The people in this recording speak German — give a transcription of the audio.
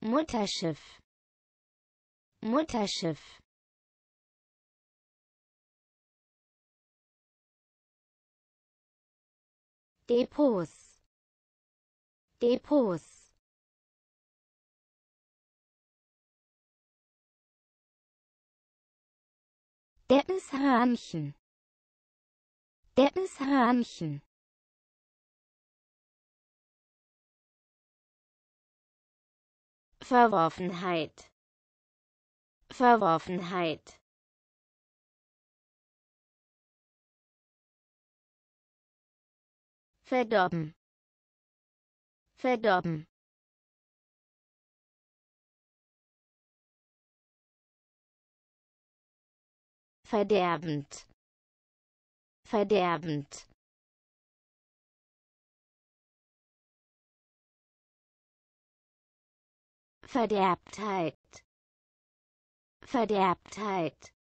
Mutterschiff Mutterschiff Depots Depots Deppeshörnchen Deppeshörnchen Verworfenheit. Verworfenheit. Verdorben. Verdorben. Verderbend. Verderbend. Verderbtheit Verderbtheit